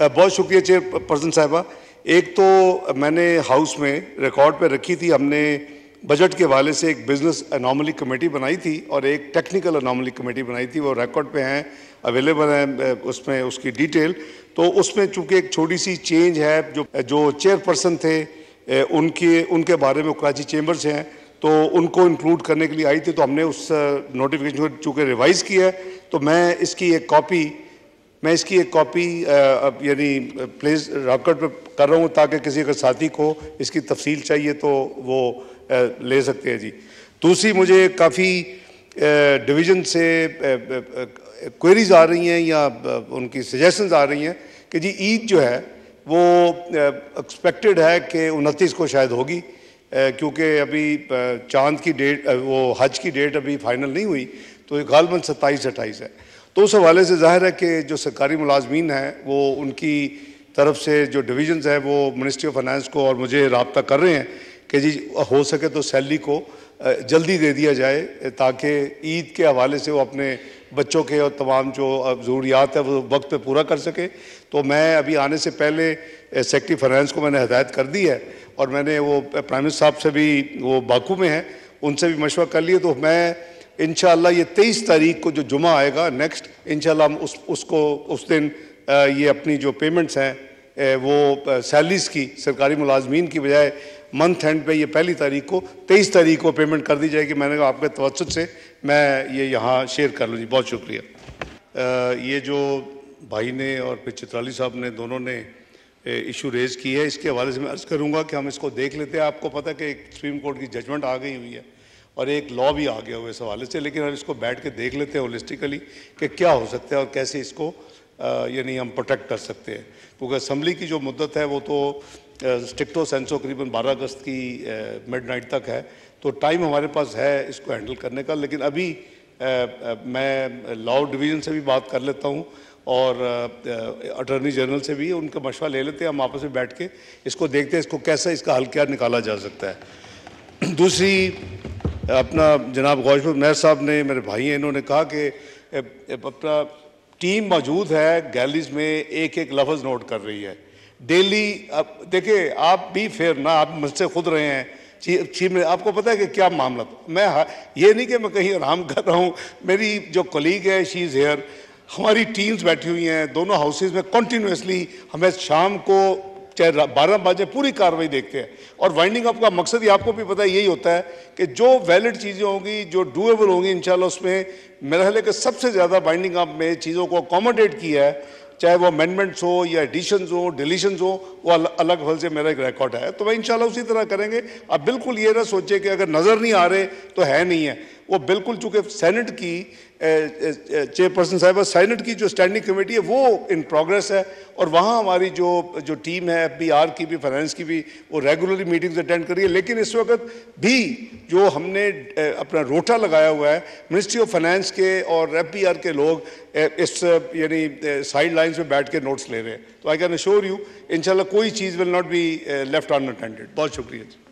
बहुत शुक्रिया chair person साहबा एक तो मैंने हाउस में रिकॉर्ड पे रखी थी हमने बजट के हवाले से एक बिजनेस अनोमली कमेटी बनाई थी और एक टेक्निकल अनोमली कमेटी बनाई थी वो रिकॉर्ड पे हैं अवेलेबल हैं उसमें उसकी डिटेल तो उसमें चूंकि एक छोटी सी चेंज है जो जो चेयरपर्सन थे उनके उनके बारे में कराची चेंबर से हैं तो उनको इंक्लूड करने के लिए आई थी तो हमने उस नोटिफिकेशन को चूँकि रिवाइज़ किया है तो मैं इसकी एक कॉपी मैं इसकी एक कॉपी यानी प्लेस रॉकेट पर कर रहा हूँ ताकि किसी अगर साथी को इसकी तफसील चाहिए तो वो आ, ले सकते हैं जी दूसरी मुझे काफ़ी डिवीज़न से क्वेरीज आ रही हैं या उनकी सजेशंस आ रही हैं कि जी ईद जो है वो एक्सपेक्टेड है कि उनतीस को शायद होगी क्योंकि अभी चांद की डेट वो हज की डेट अभी फाइनल नहीं हुई तो गालबन सत्ताईस अट्ठाईस है तो उस हवाले से जाहिर है कि जो सरकारी मुलाजमीन हैं वो उनकी तरफ से जो डिविजन्स हैं वो मिनिस्ट्री ऑफ फाइनेंस को और मुझे रबता कर रहे हैं कि जी हो सके तो सैलरी को जल्दी दे दिया जाए ताकि ईद के हवाले से वो अपने बच्चों के और तमाम जो ज़रूरियात है वो वक्त पर पूरा कर सके तो मैं अभी आने से पहले सेक्टरी फाइनेंस को मैंने हदायत कर दी है और मैंने वो प्राइम मिनिस्टर साहब से भी वो बाकू में हैं उनसे भी मशवरा कर लिए तो मैं इन ये तेईस तारीख को जो जुमा आएगा नेक्स्ट इन हम उस उसको उस दिन ये अपनी जो पेमेंट्स हैं वो सैलरीज की सरकारी मुलाजमीन की बजाय मंथ एंड पे ये पहली तारीख को तेईस तारीख को पेमेंट कर दी जाएगी मैंने आपके तवसत से मैं ये यहाँ शेयर कर लूँ जी बहुत शुक्रिया ये जो भाई ने और फिर चित्राली साहब ने दोनों ने इशू रेज़ की है इसके हवाले से मैं अर्ज़ करूँगा कि हम इसको देख लेते हैं आपको पता है कि एक सुप्रीम कोर्ट की जजमेंट आ गई हुई है और एक लॉ भी आ गया हुआ इस हवाले से लेकिन हम इसको बैठ के देख लेते हैं होलिस्टिकली कि क्या हो सकता है और कैसे इसको यानी हम प्रोटेक्ट कर सकते हैं क्योंकि असम्बली की जो मुद्दत है वो तो स्टिक्टो सेंसो करीबन 12 अगस्त की मिड नाइट तक है तो टाइम हमारे पास है इसको हैंडल करने का लेकिन अभी आ, आ, मैं लॉ डिवीज़न से भी बात कर लेता हूँ और अटर्नी जनरल से भी उनका मशवरा ले लेते हैं हम आपस में बैठ के इसको देखते हैं इसको कैसा इसका हल क्या निकाला जा सकता है दूसरी अपना जनाब गौशपुर मेहर साहब ने मेरे भाई हैं इन्होंने कहा कि अपना टीम मौजूद है गैलरीज में एक एक लफ्ज़ नोट कर रही है डेली अब देखिए आप भी फेयर ना आप मुझसे खुद रहे हैं चीफ में आपको पता है कि क्या मामला था मैं ये नहीं कि मैं कहीं आराम कर रहा हूँ मेरी जो कलीग है शी इज़ हेयर हमारी टीम्स बैठी हुई हैं दोनों हाउसेज में कंटिन्यूसली हमें शाम को चाहे बारह बाजे पूरी कार्रवाई देखते हैं और वाइंडिंग अप का मकसद ही आपको भी पता है यही होता है कि जो वैलिड चीज़ें होंगी जो डूएबल होंगी इन उसमें मेरा ख्याल के सबसे ज़्यादा वाइंडिंग अप में चीज़ों को अकोमोडेट किया है चाहे वो अमेंडमेंट्स हो या एडिशन हो डिलीशन हो वो अल, अलग फल से मेरा एक रिकॉर्ड है तो वह इन उसी तरह करेंगे अब बिल्कुल ये ना सोचे कि अगर नज़र नहीं आ रहे तो है नहीं है वो बिल्कुल चूँकि सैनट की चेयरपर्सन साहब सैनट की जो स्टैंडिंग कमेटी है वो इन प्रोग्रेस है और वहाँ हमारी जो जो टीम है एफ की भी फाइनेंस की भी वो रेगुलरली मीटिंग्स अटेंड कर रही है लेकिन इस वक्त भी जो हमने अपना रोटा लगाया हुआ है मिनिस्ट्री ऑफ फाइनेंस के और एफ के लोग इस यानी साइड लाइन्स में बैठ के नोट्स ले रहे हैं तो आई कैन अश्योर यू इनशाला कोई चीज़ will not be left unattended बहुत शुक्रिया जी